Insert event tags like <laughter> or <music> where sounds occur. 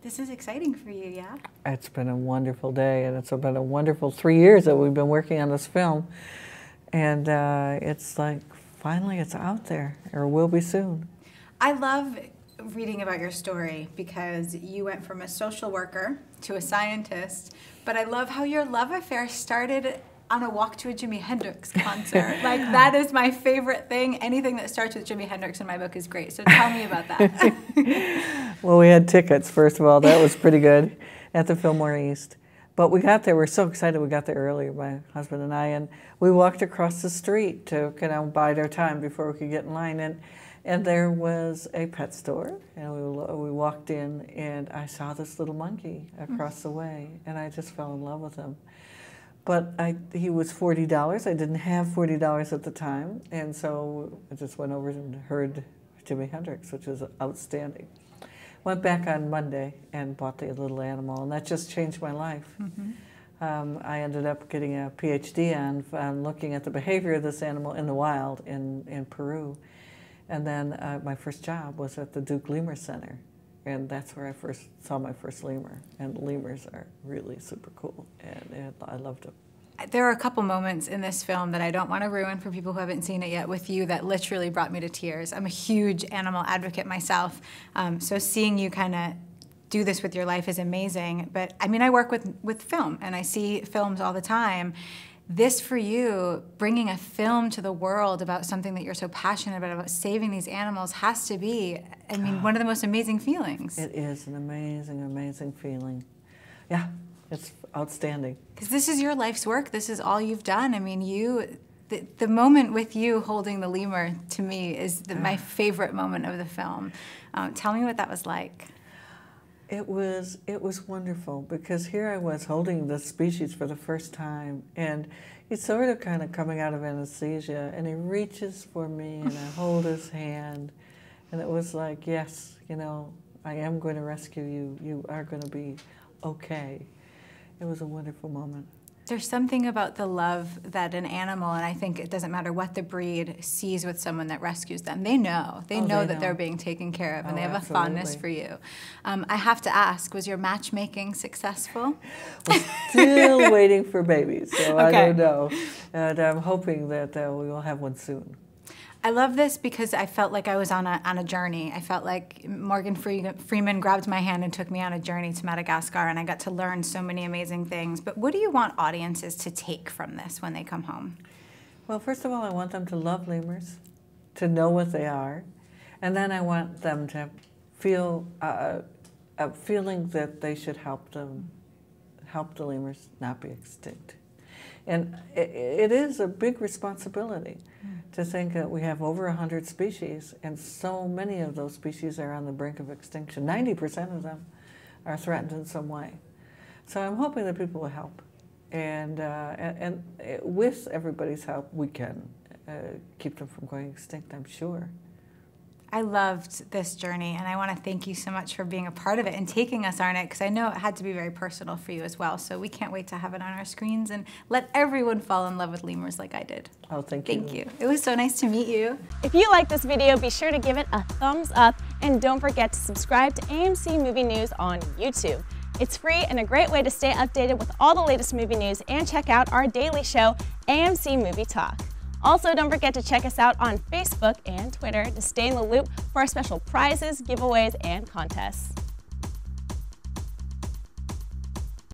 This is exciting for you, yeah? It's been a wonderful day, and it's been a wonderful three years that we've been working on this film. And uh, it's like finally it's out there, or will be soon. I love reading about your story because you went from a social worker to a scientist, but I love how your love affair started on a walk to a Jimi Hendrix concert. <laughs> like that is my favorite thing. Anything that starts with Jimi Hendrix in my book is great. So tell me about that. <laughs> well, we had tickets first of all. That was pretty good at the Fillmore East. But we got there. We are so excited. We got there earlier, my husband and I, and we walked across the street to kind of bide our time before we could get in line. And and there was a pet store, and we we walked in, and I saw this little monkey across mm. the way, and I just fell in love with him but I, he was forty dollars. I didn't have forty dollars at the time, and so I just went over and heard Jimi Hendrix, which was outstanding. Went back on Monday and bought the little animal, and that just changed my life. Mm -hmm. um, I ended up getting a PhD on, on, looking at the behavior of this animal in the wild in in Peru, and then uh, my first job was at the Duke Lemur Center and that's where I first saw my first lemur. And lemurs are really super cool, and, and I loved them. There are a couple moments in this film that I don't want to ruin for people who haven't seen it yet with you that literally brought me to tears. I'm a huge animal advocate myself, um, so seeing you kind of do this with your life is amazing. But I mean, I work with, with film, and I see films all the time this for you, bringing a film to the world about something that you're so passionate about, about saving these animals, has to be, I mean, one of the most amazing feelings. It is an amazing, amazing feeling. Yeah, it's outstanding. Because this is your life's work. This is all you've done. I mean, you, the, the moment with you holding the lemur to me is the, my ah. favorite moment of the film. Um, tell me what that was like. It was it was wonderful because here I was holding the species for the first time, and he's sort of kind of coming out of anesthesia, and he reaches for me, and I <laughs> hold his hand, and it was like, yes, you know, I am going to rescue you. You are going to be okay. It was a wonderful moment. There's something about the love that an animal, and I think it doesn't matter what the breed, sees with someone that rescues them. They know. They oh, know they that they're being taken care of, and oh, they have absolutely. a fondness for you. Um, I have to ask, was your matchmaking successful? <laughs> We're still waiting for babies, so okay. I don't know. And I'm hoping that uh, we will have one soon. I love this because I felt like I was on a, on a journey. I felt like Morgan Freeman grabbed my hand and took me on a journey to Madagascar, and I got to learn so many amazing things. But what do you want audiences to take from this when they come home? Well, first of all, I want them to love lemurs, to know what they are, and then I want them to feel uh, a uh, feeling that they should help them, help the lemurs not be extinct. And it is a big responsibility to think that we have over 100 species, and so many of those species are on the brink of extinction. 90% of them are threatened in some way. So I'm hoping that people will help. And, uh, and, and, uh, with everybody's help, we can uh, keep them from going extinct, I'm sure. I loved this journey, and I want to thank you so much for being a part of it and taking us on it, because I know it had to be very personal for you as well. So we can't wait to have it on our screens and let everyone fall in love with lemurs like I did. Oh, thank you. Thank you. It was so nice to meet you. If you like this video, be sure to give it a thumbs up, and don't forget to subscribe to AMC Movie News on YouTube. It's free and a great way to stay updated with all the latest movie news and check out our daily show, AMC Movie Talk. Also, don't forget to check us out on Facebook and Twitter to stay in the loop for our special prizes, giveaways, and contests.